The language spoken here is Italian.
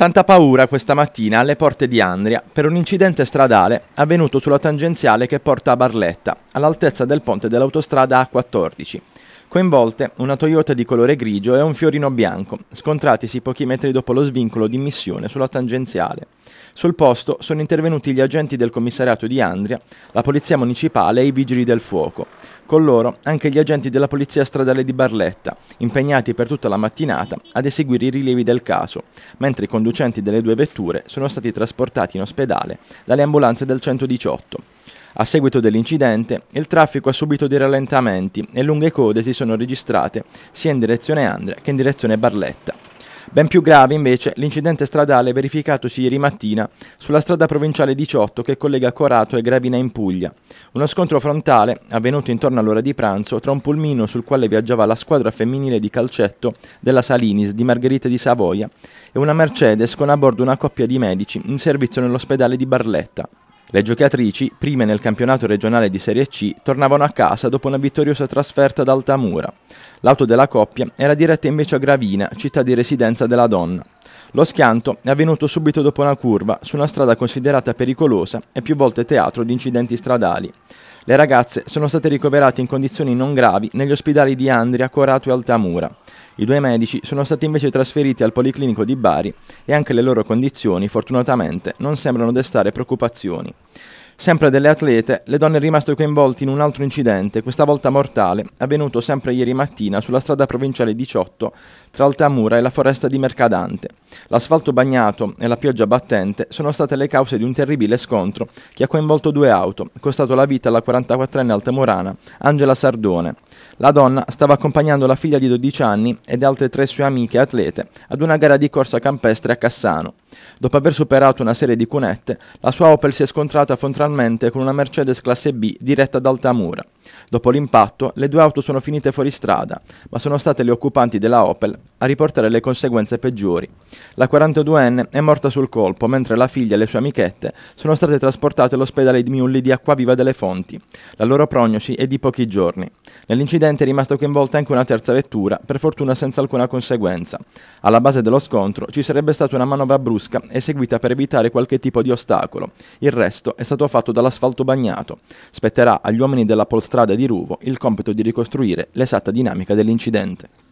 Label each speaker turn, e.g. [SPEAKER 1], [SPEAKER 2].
[SPEAKER 1] Tanta paura questa mattina alle porte di Andria per un incidente stradale avvenuto sulla tangenziale che porta a Barletta, all'altezza del ponte dell'autostrada A14. Coinvolte una Toyota di colore grigio e un fiorino bianco, scontratisi pochi metri dopo lo svincolo di missione sulla tangenziale. Sul posto sono intervenuti gli agenti del commissariato di Andria, la polizia municipale e i vigili del fuoco. Con loro anche gli agenti della polizia stradale di Barletta, impegnati per tutta la mattinata ad eseguire i rilievi del caso, mentre i conducenti delle due vetture sono stati trasportati in ospedale dalle ambulanze del 118. A seguito dell'incidente, il traffico ha subito dei rallentamenti e lunghe code si sono registrate sia in direzione Andria che in direzione Barletta. Ben più grave invece l'incidente stradale verificatosi ieri mattina sulla strada provinciale 18 che collega Corato e Gravina in Puglia. Uno scontro frontale avvenuto intorno all'ora di pranzo tra un pulmino sul quale viaggiava la squadra femminile di calcetto della Salinis di Margherita di Savoia e una Mercedes con a bordo una coppia di medici in servizio nell'ospedale di Barletta. Le giocatrici, prime nel campionato regionale di Serie C, tornavano a casa dopo una vittoriosa trasferta ad Altamura. L'auto della coppia era diretta invece a Gravina, città di residenza della donna. Lo schianto è avvenuto subito dopo una curva, su una strada considerata pericolosa e più volte teatro di incidenti stradali. Le ragazze sono state ricoverate in condizioni non gravi negli ospedali di Andria, Corato e Altamura. I due medici sono stati invece trasferiti al Policlinico di Bari e anche le loro condizioni, fortunatamente, non sembrano destare preoccupazioni. Sempre delle atlete, le donne rimaste coinvolte in un altro incidente, questa volta mortale, avvenuto sempre ieri mattina sulla strada provinciale 18 tra Altamura e la foresta di Mercadante. L'asfalto bagnato e la pioggia battente sono state le cause di un terribile scontro che ha coinvolto due auto, costato la vita alla 44enne altamurana Angela Sardone. La donna stava accompagnando la figlia di 12 anni ed altre tre sue amiche atlete ad una gara di corsa campestre a Cassano. Dopo aver superato una serie di cunette, la sua Opel si è scontrata frontalmente con una Mercedes classe B diretta ad Altamura. Dopo l'impatto, le due auto sono finite fuori strada, ma sono state le occupanti della Opel a riportare le conseguenze peggiori. La 42enne è morta sul colpo, mentre la figlia e le sue amichette sono state trasportate all'ospedale di Miulli di Acquaviva delle Fonti. La loro prognosi è di pochi giorni. Nell'incidente è rimasta coinvolta anche una terza vettura, per fortuna senza alcuna conseguenza. Alla base dello scontro ci sarebbe stata una manovra brusca brusca e seguita per evitare qualche tipo di ostacolo. Il resto è stato fatto dall'asfalto bagnato. Spetterà agli uomini della polstrada di Ruvo il compito di ricostruire l'esatta dinamica dell'incidente.